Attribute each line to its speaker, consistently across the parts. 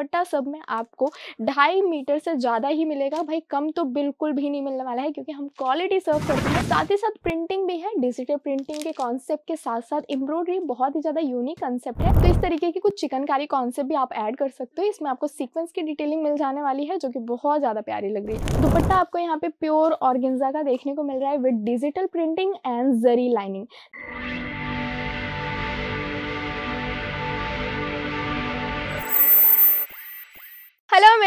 Speaker 1: दुपट्टा सब में आपको ढाई मीटर से ज़्यादा ही मिलेगा भाई कम तो बिल्कुल भी नहीं मिलने वाला है क्योंकि हम क्वालिटी सर्व करते हैं साथ ही साथ प्रिंटिंग भी है डिजिटल प्रिंटिंग के कॉन्सेप्ट के साथ साथ एम्ब्रॉयडरी बहुत ही ज़्यादा यूनिक कॉन्सेप्ट है तो इस तरीके की कुछ चिकनकारी कॉन्सेप्ट भी आप ऐड कर सकते हो इसमें आपको सीक्वेंस की डिटेलिंग मिल जाने वाली है जो कि बहुत ज़्यादा प्यारी लग रही है दुपट्टा आपको यहाँ पे प्योर ऑर्गेंजा का देखने को मिल रहा है with digital printing and zari lining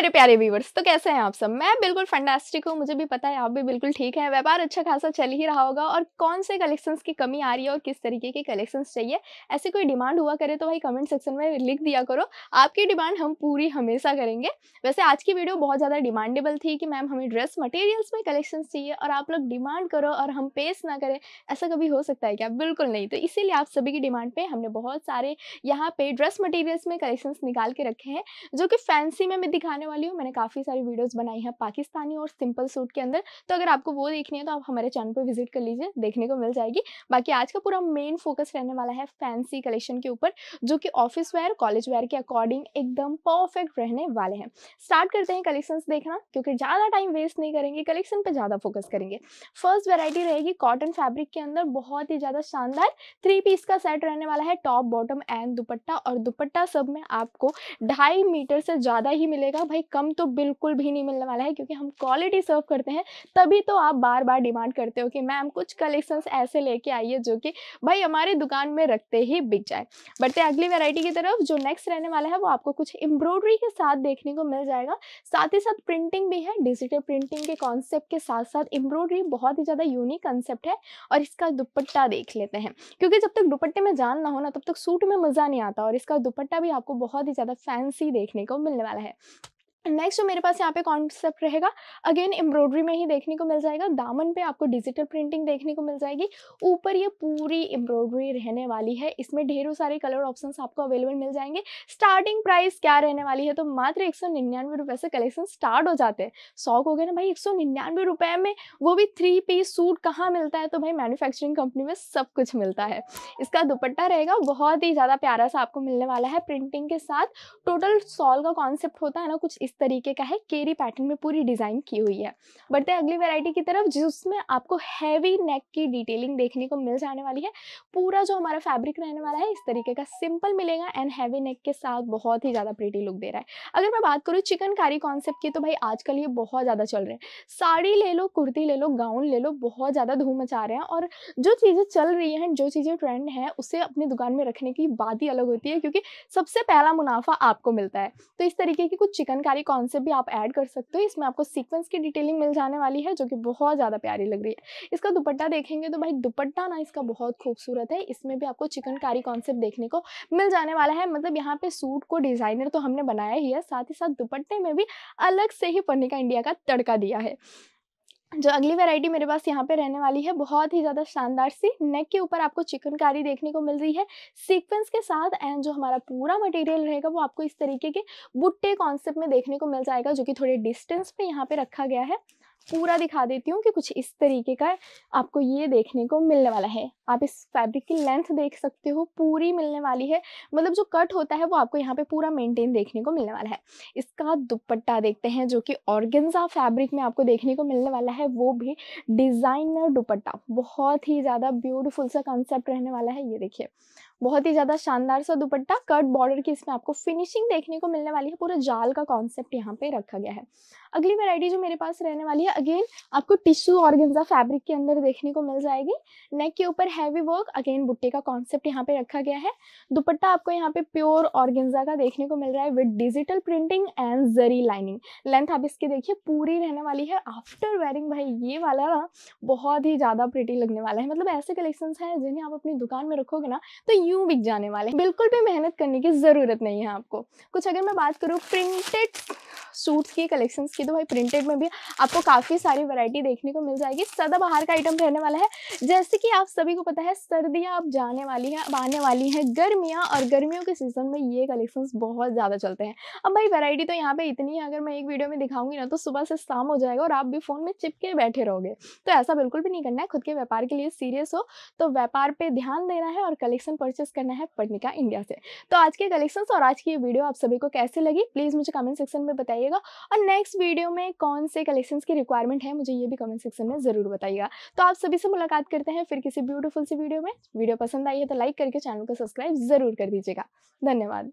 Speaker 1: मेरे प्यारे व्यूवर्स तो कैसे हैं आप सब मैं बिल्कुल फंडास्टिक हूँ मुझे भी पता है आप भी बिल्कुल ठीक हैं व्यापार अच्छा खासा चल ही रहा होगा और कौन से कलेक्शंस की कमी आ रही है और किस तरीके के कलेक्शंस चाहिए ऐसी कोई डिमांड हुआ करे तो भाई कमेंट सेक्शन में लिख दिया करो आपकी डिमांड हम पूरी हमेशा करेंगे वैसे आज की वीडियो बहुत ज़्यादा डिमांडेबल थी कि मैम हमें ड्रेस मटेरियल्स में कलेक्शंस चाहिए और आप लोग डिमांड करो और हम पेश ना करें ऐसा कभी हो सकता है क्या बिल्कुल नहीं तो इसीलिए आप सभी की डिमांड पर हमने बहुत सारे यहाँ पे ड्रेस मटेरियल्स में कलेक्शंस निकाल के रखे हैं जो कि फैंसी में दिखाने वाली हूँ मैंने काफ़ी सारी वीडियोज़ बनाई हैं पाकिस्तानी और सिंपल सूट के अंदर तो अगर आपको वो देखनी है तो आप हमारे चैनल पर विजिट कर लीजिए देखने को मिल जाएगी बाकी आज का पूरा मेन फोकस रहने वाला है फैंसी कलेक्शन के ऊपर जो कि ऑफिस वेयर कॉलेज वेयर के अकॉर्डिंग एकदम परफेक्ट रहने वाले हैं स्टार्ट करते हैं कलेक्शन देखना क्योंकि ज़्यादा टाइम वेस्ट नहीं करेंगे कलेक्शन पर ज़्यादा फोकस करेंगे फर्स्ट वेराइटी रहेगी कॉटन फैब्रिक के अंदर बहुत ही ज़्यादा शानदार थ्री पीस का सेट रहने वाला है टॉप बॉटम एंड दुपट्टा और दुपट्टा सब में आपको ढाई मीटर से ज़्यादा ही मिलेगा भाई कम तो बिल्कुल भी नहीं मिलने वाला है क्योंकि हम क्वालिटी सर्व करते हैं तभी तो आप बार बार डिमांड करते हो कि मैम कुछ कलेक्शंस ऐसे लेके आइए जो कि भाई हमारे दुकान में रखते ही बिक जाए बढ़ते अगली वेराइटी की तरफ जो नेक्स्ट रहने वाला है वो आपको कुछ एम्ब्रॉयडरी के साथ देखने को मिल जाएगा साथ ही साथ प्रिंटिंग भी है डिजिटल प्रिंटिंग के कॉन्सेप्ट के साथ साथ एम्ब्रॉयडरी बहुत ही ज़्यादा यूनिक कंसेप्ट है और इसका दुपट्टा देख लेते हैं क्योंकि जब तक दुपट्टे में जान ना हो ना तब तक सूट में मज़ा नहीं आता और इसका दुपट्टा भी आपको बहुत ही ज़्यादा फैंसी देखने को मिलने वाला है नेक्स्ट जो मेरे पास यहाँ पे कॉन्सेप्ट रहेगा अगेन एम्ब्रॉयडरी में ही देखने को मिल जाएगा दामन पे आपको डिजिटल प्रिंटिंग देखने को मिल जाएगी ऊपर ये पूरी एम्ब्रॉयडरी रहने वाली है इसमें ढेरों सारे कलर ऑप्शंस आपको अवेलेबल मिल जाएंगे स्टार्टिंग प्राइस क्या रहने वाली है तो मात्र एक सौ से कलेक्शन स्टार्ट हो जाते हैं शौक हो गए ना भाई एक सौ में वो भी थ्री पीस सूट कहाँ मिलता है तो भाई मैन्युफैक्चरिंग कंपनी में सब कुछ मिलता है इसका दुपट्टा रहेगा बहुत ही ज़्यादा प्यारा सा आपको मिलने वाला है प्रिंटिंग के साथ टोटल सॉल का कॉन्सेप्ट होता है ना कुछ इस इस तरीके का है केरी पैटर्न में पूरी डिज़ाइन की हुई है बढ़ते हैं अगली वेराइटी की तरफ जिसमें आपको हैवी नेक की डिटेलिंग देखने को मिल जाने वाली है पूरा जो हमारा फैब्रिक रहने वाला है इस तरीके का सिंपल मिलेगा एंड हैवी नेक के साथ बहुत ही ज़्यादा प्रीटी लुक दे रहा है अगर मैं बात करूँ चिकनकारी कॉन्सेप्ट की तो भाई आजकल ये बहुत ज़्यादा चल रहे हैं साड़ी ले लो कुर्ती ले लो गाउन ले लो बहुत ज़्यादा धूम मचा रहे हैं और जो चीज़ें चल रही हैं जो चीज़ें ट्रेंड हैं उसे अपनी दुकान में रखने की बात ही अलग होती है क्योंकि सबसे पहला मुनाफा आपको मिलता है तो इस तरीके की कुछ चिकनकारी कोई कॉन्सेप्ट भी आप ऐड कर सकते हो इसमें आपको सीक्वेंस की डिटेलिंग मिल जाने वाली है जो कि बहुत ज़्यादा प्यारी लग रही है इसका दुपट्टा देखेंगे तो भाई दुपट्टा ना इसका बहुत खूबसूरत है इसमें भी आपको चिकनकारी कॉन्सेप्ट देखने को मिल जाने वाला है मतलब यहाँ पे सूट को डिज़ाइनर तो हमने बनाया ही है साथ ही साथ दुपट्टे में भी अलग से ही पन्ने का इंडिया का तड़का दिया है जो अगली वैरायटी मेरे पास यहाँ पे रहने वाली है बहुत ही ज़्यादा शानदार सी नेक के ऊपर आपको चिकनकारी देखने को मिल रही है सीक्वेंस के साथ एंड जो हमारा पूरा मटेरियल रहेगा वो आपको इस तरीके के बुट्टे कॉन्सेप्ट में देखने को मिल जाएगा जो कि थोड़े डिस्टेंस पे यहाँ पे रखा गया है पूरा दिखा देती हूँ कि कुछ इस तरीके का आपको ये देखने को मिलने वाला है आप इस फैब्रिक की लेंथ देख सकते हो पूरी मिलने वाली है मतलब जो कट होता है वो आपको यहाँ पे पूरा मेंटेन देखने को मिलने वाला है इसका दुपट्टा देखते हैं जो कि ऑर्गेन्जा फैब्रिक में आपको देखने को मिलने वाला है वो भी डिज़ाइनर दुपट्टा बहुत ही ज़्यादा ब्यूटिफुल सा कॉन्सेप्ट रहने वाला है ये देखिए बहुत ही ज़्यादा शानदार सा दुपट्टा कट बॉर्डर की इसमें आपको फिनिशिंग देखने को मिलने वाली है पूरा जाल का कॉन्सेप्ट यहाँ पे रखा गया है अगली वेरायटी जो मेरे पास रहने वाली है अगेन आपको टिश्यू और फैब्रिक के अंदर देखने को मिल जाएगी नेक के ऊपर हैवी वर्क अगेन बुट्टे का कॉन्सेप्ट यहाँ पे रखा गया है दुपट्टा आपको यहाँ पे प्योर ऑर्गेन्जा का देखने को मिल रहा है with digital printing and zari lining length आप इसकी देखिए पूरी रहने वाली है आफ्टर वेयरिंग भाई ये वाला ना बहुत ही ज़्यादा प्रिटी लगने वाला है मतलब ऐसे कलेक्शन है जिन्हें आप अपनी दुकान में रखोगे ना तो यू यूं बिक जाने वाले हैं बिल्कुल भी मेहनत करने की ज़रूरत नहीं है आपको कुछ अगर मैं बात करूँ प्रिंटेड सूट्स की कलेक्शंस की तो भाई प्रिंटेड में भी आपको काफ़ी सारी वैरायटी देखने को मिल जाएगी सदा बाहर का आइटम रहने वाला है जैसे कि आप सभी को पता है सर्दियाँ अब जाने वाली हैं अब आने वाली हैं गर्मियाँ और गर्मियों के सीज़न में ये कलेक्शंस बहुत ज़्यादा चलते हैं अब भाई वैरायटी तो यहाँ पर इतनी है अगर मैं एक वीडियो में दिखाऊंगी ना तो सुबह से शाम हो जाएगा और आप भी फ़ोन में चिपके बैठे रहोगे तो ऐसा बिल्कुल भी नहीं करना है खुद के व्यापार के लिए सीरियस हो तो व्यापार पर ध्यान देना है और कलेक्शन पर परचेस करना है पटनिका इंडिया से तो आज के कलेक्शन और आज की वीडियो आप सभी को कैसे लगी प्लीज़ मुझे कमेंट सेक्शन में बताइएगा और नेक्स्ट वीडियो में कौन से कलेक्शन की रिक्वायरमेंट है मुझे ये भी कमेंट सेक्शन में ज़रूर बताइएगा तो आप सभी से मुलाकात करते हैं फिर किसी ब्यूटीफुल सी वीडियो में वीडियो पसंद आई है तो लाइक करके चैनल को सब्सक्राइब ज़रूर कर दीजिएगा धन्यवाद